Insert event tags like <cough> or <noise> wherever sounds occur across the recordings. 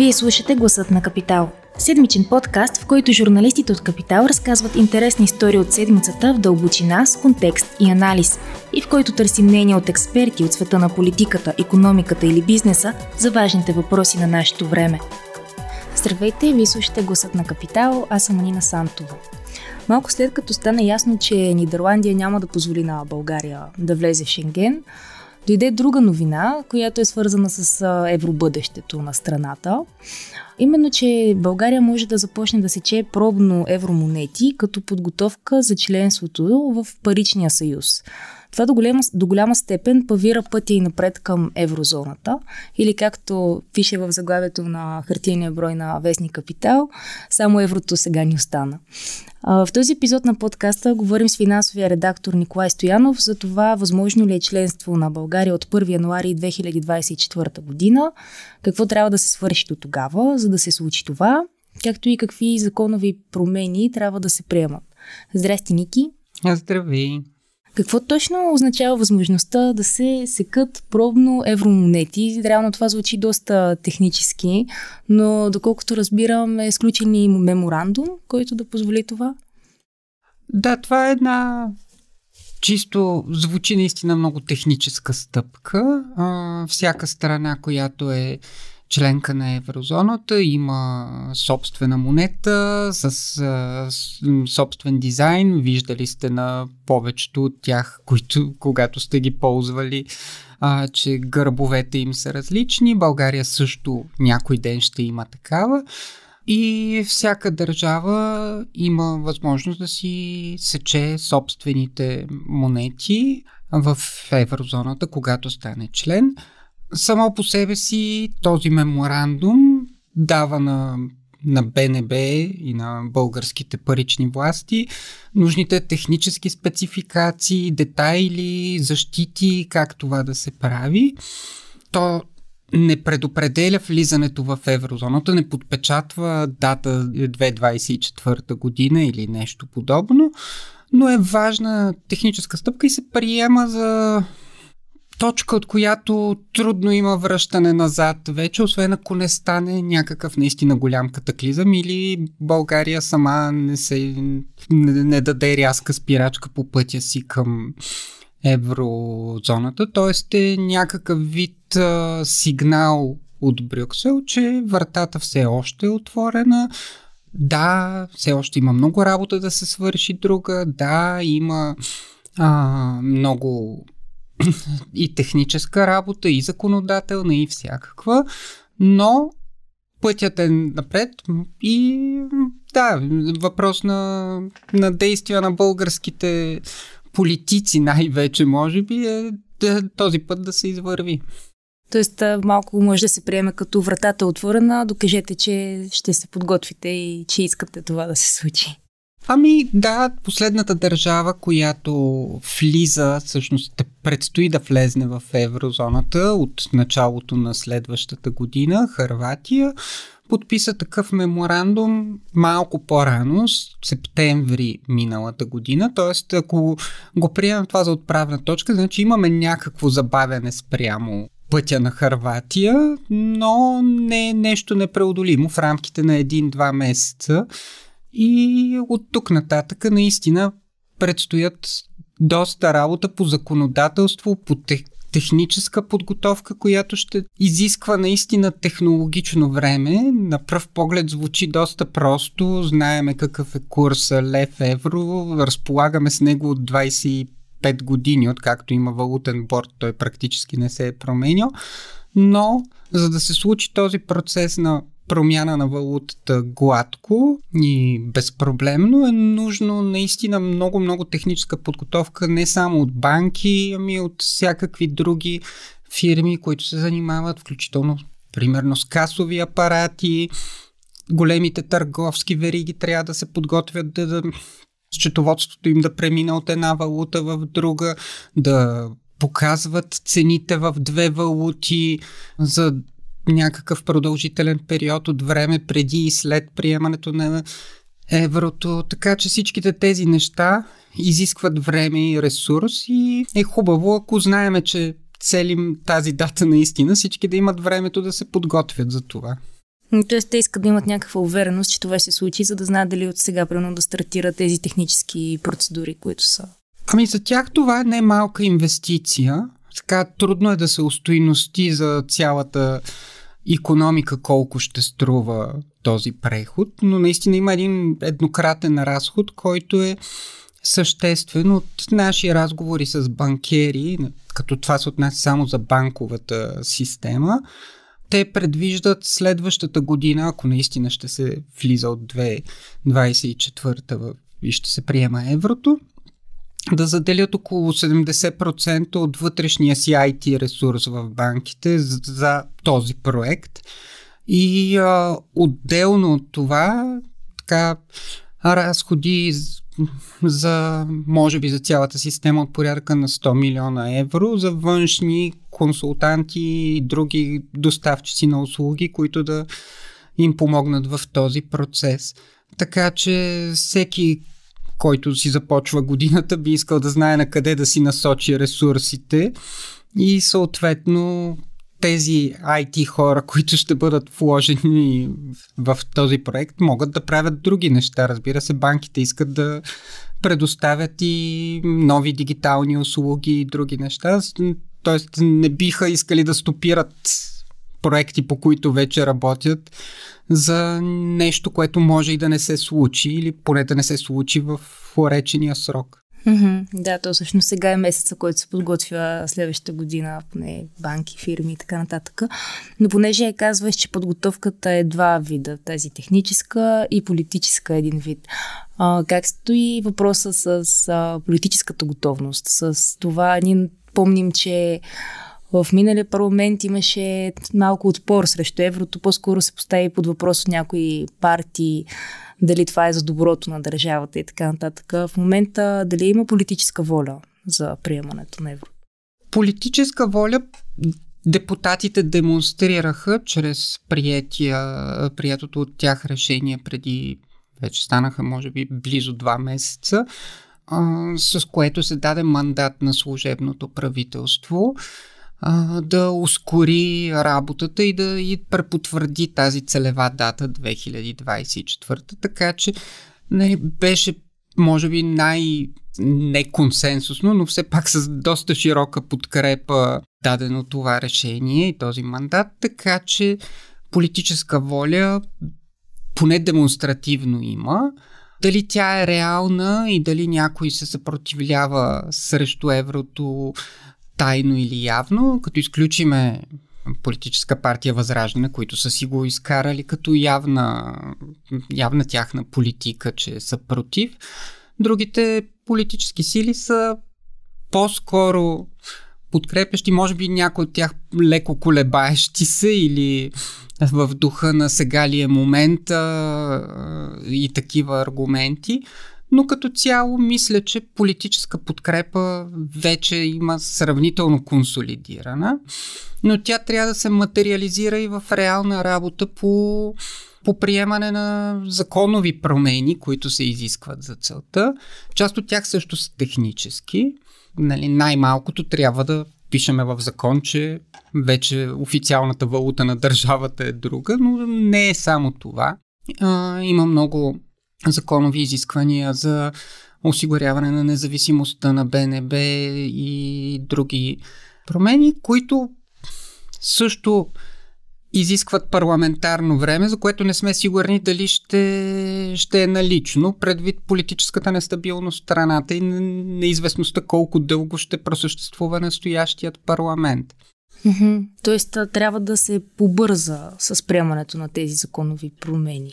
Вие слушате Гласът на Капитал. Седмичен подкаст, в който журналистите от Капитал разказват интересни истории от седмицата в дълбочина, с контекст и анализ, и в който търсим мнения от експерти от света на политиката, економиката или бизнеса за важните въпроси на нашето време. Здравейте, вие слушате Гласът на Капитал, аз съм Нина Сантова. Малко след като стана ясно, че Нидерландия няма да позволи на България да влезе в Шенген, дойде друга новина, която е свързана с евробъдещето на страната. Именно, че България може да започне да сече пробно евромонети като подготовка за членството в Паричния съюз. Това до голяма, до голяма степен павира пътя и напред към еврозоната или както пише в заглавието на хартияния брой на Вестни Капитал, само еврото сега ни остана. В този епизод на подкаста говорим с финансовия редактор Николай Стоянов за това възможно ли е членство на България от 1 януари 2024 година, какво трябва да се свърши до тогава, за да се случи това, както и какви законови промени трябва да се приемат. Здрасти, Ники! Здрави! Какво точно означава възможността да се секат пробно евромонети? Реално това звучи доста технически, но доколкото разбирам е сключен и меморандум, който да позволи това? Да, това е една чисто звучи наистина много техническа стъпка. А, всяка страна, която е членка на еврозоната, има собствена монета с, с собствен дизайн. Виждали сте на повечето от тях, които, когато сте ги ползвали, а, че гърбовете им са различни. България също някой ден ще има такава. И всяка държава има възможност да си сече собствените монети в еврозоната, когато стане член. Само по себе си този меморандум дава на, на БНБ и на българските парични власти нужните технически спецификации, детайли, защити, как това да се прави. То не предопределя влизането в еврозоната, не подпечатва дата 2024 година или нещо подобно, но е важна техническа стъпка и се приема за точка, от която трудно има връщане назад вече, освен ако не стане някакъв наистина голям катаклизъм или България сама не, се, не, не даде рязка спирачка по пътя си към еврозоната. Тоест е някакъв вид а, сигнал от Брюксел, че вратата все още е отворена. Да, все още има много работа да се свърши друга. Да, има а, много <clears throat> и техническа работа, и законодателна, и всякаква, но пътят е напред и да, въпрос на, на действия на българските политици най-вече, може би, е да, този път да се извърви. Тоест, малко може да се приеме като вратата отворена, докажете, че ще се подготвите и че искате това да се случи. Ами да, последната държава, която влиза, всъщност предстои да влезне в еврозоната от началото на следващата година, Харватия, подписа такъв меморандум малко по-рано, с септември миналата година. Т.е. ако го приемем това за отправна точка, значи имаме някакво забавяне спрямо пътя на Харватия, но не е нещо непреодолимо в рамките на един-два месеца и от тук нататък наистина предстоят доста работа по законодателство, по тех, техническа подготовка, която ще изисква наистина технологично време. На пръв поглед звучи доста просто. Знаеме какъв е курса лев-евро, разполагаме с него от 25 години, откакто има валутен борт, той практически не се е променил. Но, за да се случи този процес на промяна на валутата гладко и безпроблемно е нужно наистина много-много техническа подготовка, не само от банки, ами от всякакви други фирми, които се занимават, включително примерно с касови апарати, големите търговски вериги трябва да се подготвят да, да счетоводството им да премина от една валута в друга, да показват цените в две валути, за някакъв продължителен период от време преди и след приемането на еврото. Така че всичките тези неща изискват време и ресурс и е хубаво, ако знаеме, че целим тази дата наистина, всички да имат времето да се подготвят за това. Тоест те искат да имат някаква увереност, че това ще се случи, за да знаят дали от сега правилно да стартират тези технически процедури, които са. Ами за тях това е най малка инвестиция. Така трудно е да се устойности за цялата економика колко ще струва този преход, но наистина има един еднократен разход, който е съществен от наши разговори с банкери, като това се отнася само за банковата система. Те предвиждат следващата година, ако наистина ще се влиза от 2024 и ще се приема еврото, да заделят около 70% от вътрешния си IT ресурс в банките за, за този проект. И а, отделно от това, така, разходи за, може би, за цялата система от порядка на 100 милиона евро за външни консултанти и други доставчици на услуги, които да им помогнат в този процес. Така че всеки който си започва годината, би искал да знае на къде да си насочи ресурсите и съответно тези IT хора, които ще бъдат вложени в този проект, могат да правят други неща. Разбира се, банките искат да предоставят и нови дигитални услуги и други неща. Тоест, не биха искали да стопират проекти, по които вече работят, за нещо, което може и да не се случи, или поне да не се случи в уречения срок. Mm-hmm. Да, то всъщност сега е месеца, който се подготвя следващата година, поне банки, фирми и така нататък. Но понеже казваш, че подготовката е два вида, тази техническа и политическа един вид. А, как стои въпроса с а, политическата готовност? С това ние помним, че в миналия парламент имаше малко отпор срещу еврото, по-скоро се постави под въпрос от някои партии дали това е за доброто на държавата и така нататък. В момента дали има политическа воля за приемането на Евро. Политическа воля депутатите демонстрираха чрез приятия, приятото от тях решение преди вече станаха, може би, близо два месеца, а, с което се даде мандат на служебното правителство а, да ускори работата и да и препотвърди тази целева дата 2024. Така че нали, беше, може би, най- неконсенсусно, но все пак с доста широка подкрепа дадено това решение и този мандат, така че политическа воля поне демонстративно има. Дали тя е реална и дали някой се съпротивлява срещу еврото тайно или явно, като изключиме политическа партия Възраждане, които са си го изкарали като явна, явна тяхна политика, че са против. Другите политически сили са по-скоро подкрепящи, може би някои от тях леко колебаещи се или в духа на сега ли е момента и такива аргументи но като цяло мисля, че политическа подкрепа вече има сравнително консолидирана, но тя трябва да се материализира и в реална работа по, по приемане на законови промени, които се изискват за целта. Част от тях също са технически. Нали, най-малкото трябва да пишеме в закон, че вече официалната валута на държавата е друга, но не е само това. А, има много законови изисквания за осигуряване на независимостта на БНБ и други промени, които също изискват парламентарно време, за което не сме сигурни дали ще, ще е налично, предвид политическата нестабилност в страната и неизвестността колко дълго ще просъществува настоящият парламент. Mm-hmm. Тоест, трябва да се побърза с приемането на тези законови промени.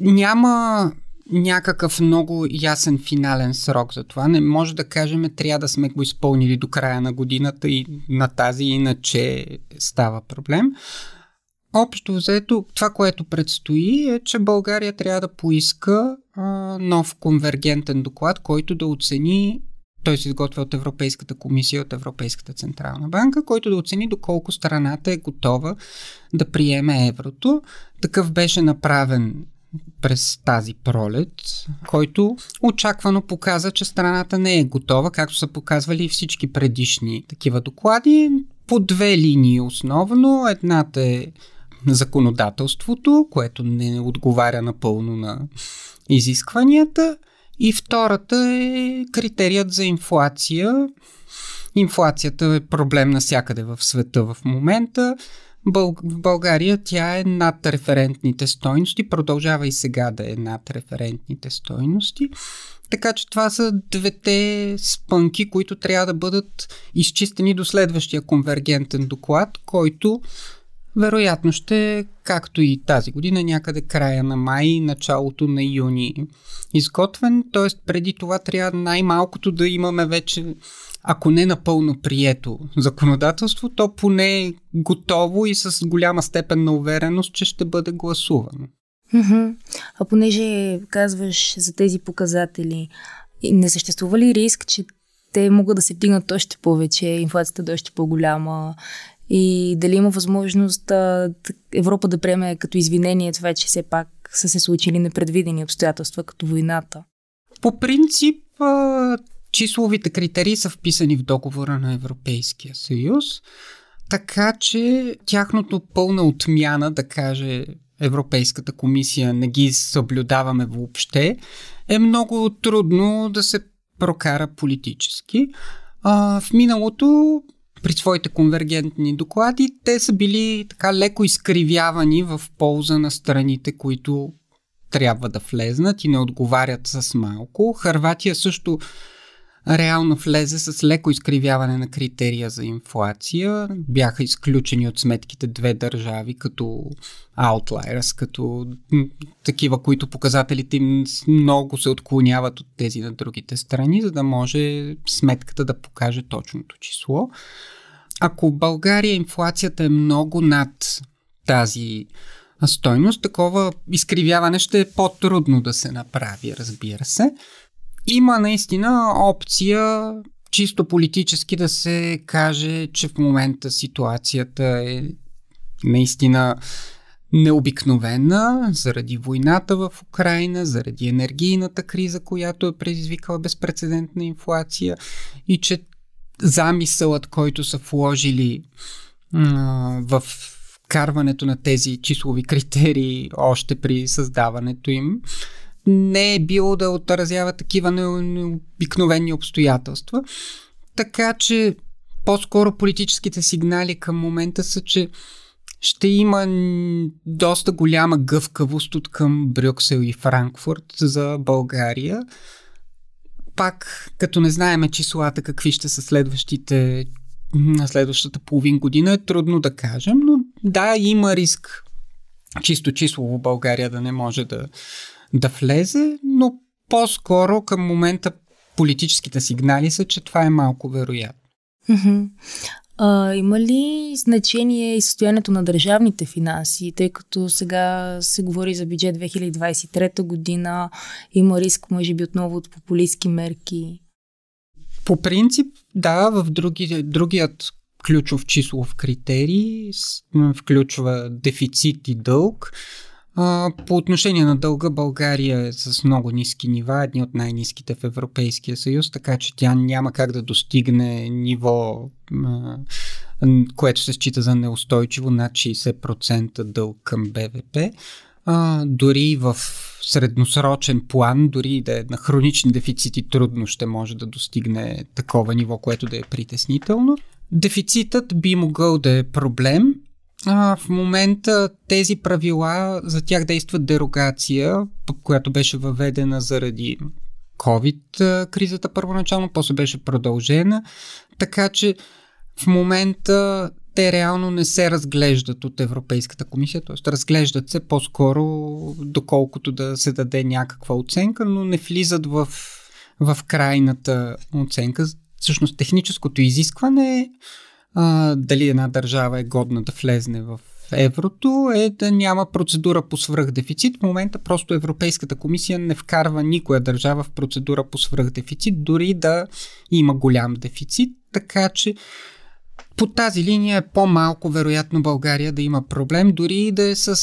Няма някакъв много ясен финален срок за това. Не може да кажем, трябва да сме го изпълнили до края на годината и на тази, иначе става проблем. Общо взето, това, което предстои е, че България трябва да поиска а, нов конвергентен доклад, който да оцени той се изготвя от Европейската комисия, от Европейската централна банка, който да оцени доколко страната е готова да приеме еврото. Такъв беше направен през тази пролет, който очаквано показа, че страната не е готова, както са показвали и всички предишни такива доклади, по две линии основно. Едната е законодателството, което не отговаря напълно на изискванията, и втората е критерият за инфлация. Инфлацията е проблем навсякъде в света в момента. Бъл... В България тя е над референтните стойности, продължава и сега да е над референтните стойности. Така че това са двете спънки, които трябва да бъдат изчистени до следващия конвергентен доклад, който вероятно ще, както и тази година, някъде края на май, началото на юни изготвен. Т.е. преди това трябва най-малкото да имаме вече ако не напълно прието законодателство, то поне е готово и с голяма степен на увереност, че ще бъде гласувано. А понеже казваш за тези показатели, не съществува ли риск, че те могат да се вдигнат още повече, инфлацията да е още по-голяма и дали има възможност Европа да приеме като извинение това, че все пак са се случили непредвидени обстоятелства, като войната? По принцип, Числовите критерии са вписани в договора на Европейския съюз, така че тяхното пълна отмяна, да каже Европейската комисия, не ги съблюдаваме въобще, е много трудно да се прокара политически. А, в миналото при своите конвергентни доклади, те са били така леко изкривявани в полза на страните, които трябва да влезнат и не отговарят с малко. Харватия също реално влезе с леко изкривяване на критерия за инфлация. Бяха изключени от сметките две държави като outliers, като такива, които показателите им много се отклоняват от тези на другите страни, за да може сметката да покаже точното число. Ако в България инфлацията е много над тази стойност, такова изкривяване ще е по-трудно да се направи, разбира се. Има наистина опция чисто политически да се каже, че в момента ситуацията е наистина необикновена заради войната в Украина, заради енергийната криза, която е предизвикала безпредседентна инфлация и че замисълът, който са вложили а, в вкарването на тези числови критерии още при създаването им, не е било да отразява такива необикновени обстоятелства. Така че по-скоро политическите сигнали към момента са, че ще има доста голяма гъвкавост от към Брюксел и Франкфурт за България. Пак, като не знаеме числата какви ще са следващите на следващата половин година, е трудно да кажем, но да, има риск чисто числово България да не може да да влезе, но по-скоро към момента политическите сигнали са, че това е малко вероятно. А, има ли значение и състоянието на държавните финанси, тъй като сега се говори за бюджет 2023 година, има риск, може би, отново от популистски мерки? По принцип, да, в други, другият ключов числов критерий включва дефицит и дълг. А, по отношение на дълга България е с много ниски нива, едни от най-низките в Европейския съюз, така че тя няма как да достигне ниво, а, което се счита за неустойчиво, над 60% дълг към БВП. А, дори в средносрочен план, дори да е на хронични дефицити, трудно ще може да достигне такова ниво, което да е притеснително. Дефицитът би могъл да е проблем, а, в момента тези правила за тях действа дерогация, която беше въведена заради COVID кризата първоначално, после беше продължена, така че в момента те реално не се разглеждат от Европейската комисия, т.е. разглеждат се по-скоро доколкото да се даде някаква оценка, но не влизат в, в крайната оценка. Всъщност техническото изискване е а, дали една държава е годна да влезне в еврото е да няма процедура по свръхдефицит. В момента просто Европейската комисия не вкарва никоя държава в процедура по свръхдефицит, дори да има голям дефицит, така че по тази линия е по-малко вероятно България да има проблем, дори и да е с, а,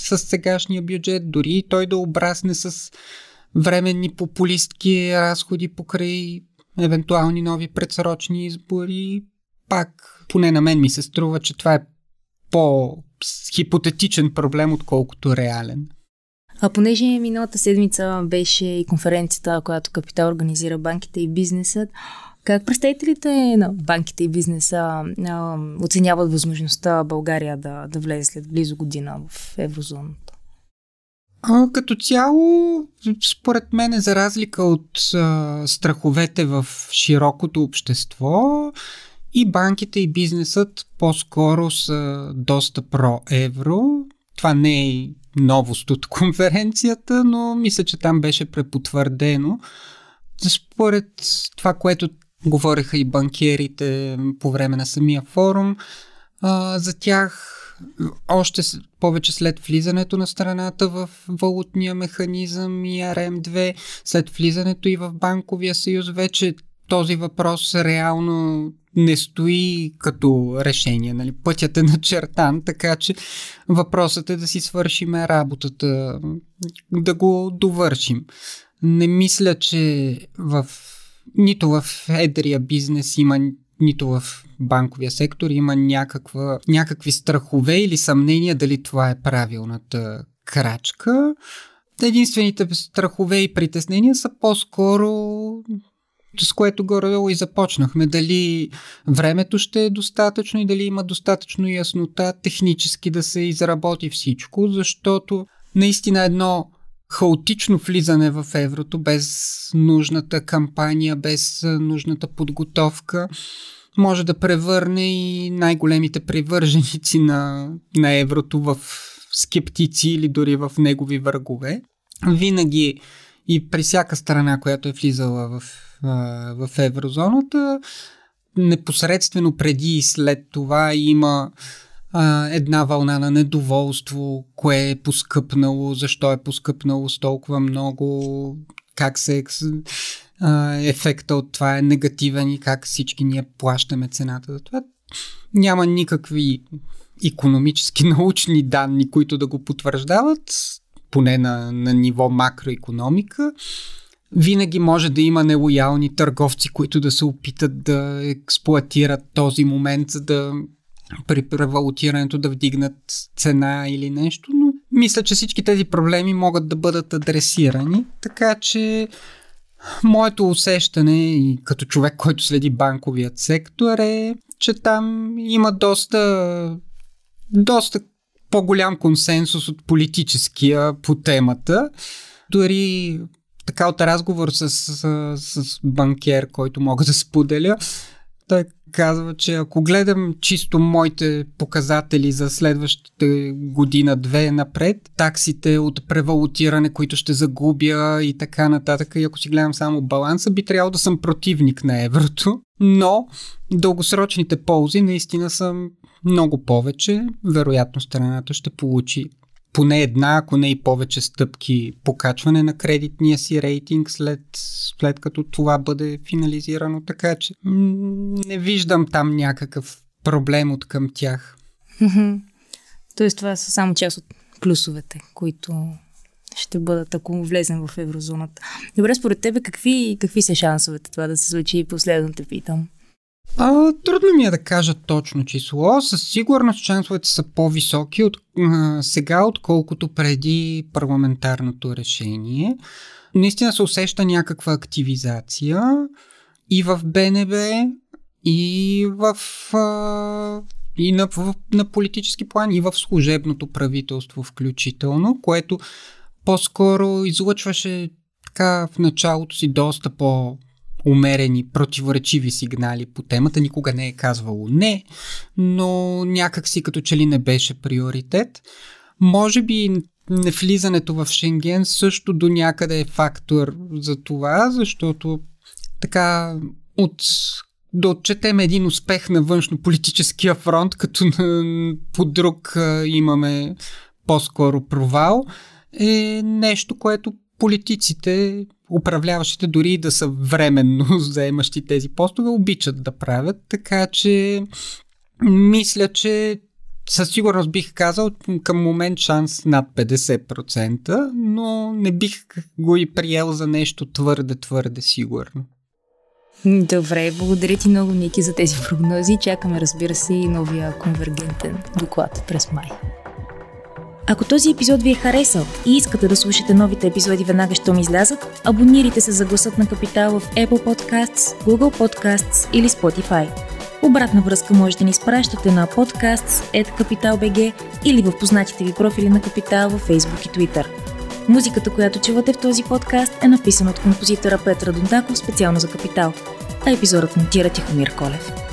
с сегашния бюджет, дори и той да обрасне с временни популистки разходи покрай евентуални нови предсрочни избори. Пак, поне на мен ми се струва, че това е по-хипотетичен проблем, отколкото реален. А понеже миналата седмица беше и конференцията, която Капитал организира банките и бизнесът, как представителите на банките и бизнеса а, оценяват възможността България да, да влезе след близо година в еврозоната? А, като цяло, според мен, за разлика от а, страховете в широкото общество, и банките, и бизнесът по-скоро са доста про-евро. Това не е новост от конференцията, но мисля, че там беше препотвърдено. Според това, което говореха и банкерите по време на самия форум, а, за тях още повече след влизането на страната в валутния механизъм и РМ2, след влизането и в банковия съюз, вече този въпрос реално не стои като решение. Нали? Пътят е начертан, така че въпросът е да си свършим работата, да го довършим. Не мисля, че в, нито в едрия бизнес има, нито в банковия сектор има някаква, някакви страхове или съмнения дали това е правилната крачка. Единствените страхове и притеснения са по-скоро с което горе и започнахме. Дали времето ще е достатъчно и дали има достатъчно яснота технически да се изработи всичко, защото наистина едно хаотично влизане в еврото без нужната кампания, без нужната подготовка може да превърне и най-големите привърженици на, на еврото в скептици или дори в негови врагове. Винаги и при всяка страна, която е влизала в, в еврозоната, непосредствено преди и след това има а, една вълна на недоволство, кое е поскъпнало, защо е поскъпнало с толкова много, как се ефекта от това е негативен и как всички ние плащаме цената за това. Няма никакви економически <laughs> научни данни, които да го потвърждават, поне на, на ниво макроекономика. Винаги може да има нелоялни търговци, които да се опитат да експлуатират този момент, за да при превалутирането да вдигнат цена или нещо, но мисля, че всички тези проблеми могат да бъдат адресирани, така че Моето усещане и като човек, който следи банковият сектор е, че там има доста, доста по-голям консенсус от политическия по темата. Дори така от разговор с, с, с банкер, който мога да споделя, той казва, че ако гледам чисто моите показатели за следващата година-две напред, таксите от превалутиране, които ще загубя и така нататък, и ако си гледам само баланса, би трябвало да съм противник на еврото. Но дългосрочните ползи наистина са много повече. Вероятно страната ще получи поне една, ако не и повече стъпки покачване на кредитния си рейтинг след, след като това бъде финализирано. Така че не виждам там някакъв проблем от към тях. Тоест това са само част от плюсовете, които ще бъдат, ако влезем в еврозоната. Добре, според тебе какви, какви са шансовете това да се случи? Последно те питам. А, трудно ми е да кажа точно число. Със сигурност шансовете са по-високи от, а, сега, отколкото преди парламентарното решение. Наистина се усеща някаква активизация и в БНБ, и в. А, и на, в, на политически план, и в служебното правителство, включително, което по-скоро излъчваше така в началото си доста по- умерени, противоречиви сигнали по темата. Никога не е казвало не, но някак си като че ли не беше приоритет. Може би влизането в Шенген също до някъде е фактор за това, защото така от да отчетем един успех на външно-политическия фронт, като по друг имаме по-скоро провал, е нещо, което политиците управляващите, дори и да са временно <laughs> заемащи тези постове, обичат да правят. Така че мисля, че със сигурност бих казал към момент шанс над 50%, но не бих го и приел за нещо твърде-твърде сигурно. Добре, благодаря ти много, Ники, за тези прогнози. Чакаме, разбира се, и новия конвергентен доклад през май. Ако този епизод ви е харесал и искате да слушате новите епизоди веднага, щом излязат, абонирайте се за гласът на Капитал в Apple Podcasts, Google Podcasts или Spotify. Обратна връзка можете да ни изпращате на podcasts.capital.bg или в познатите ви профили на Капитал във Facebook и Twitter. Музиката, която чувате в този подкаст е написана от композитора Петра Дондаков специално за Капитал, а епизодът монтира Тихомир Колев.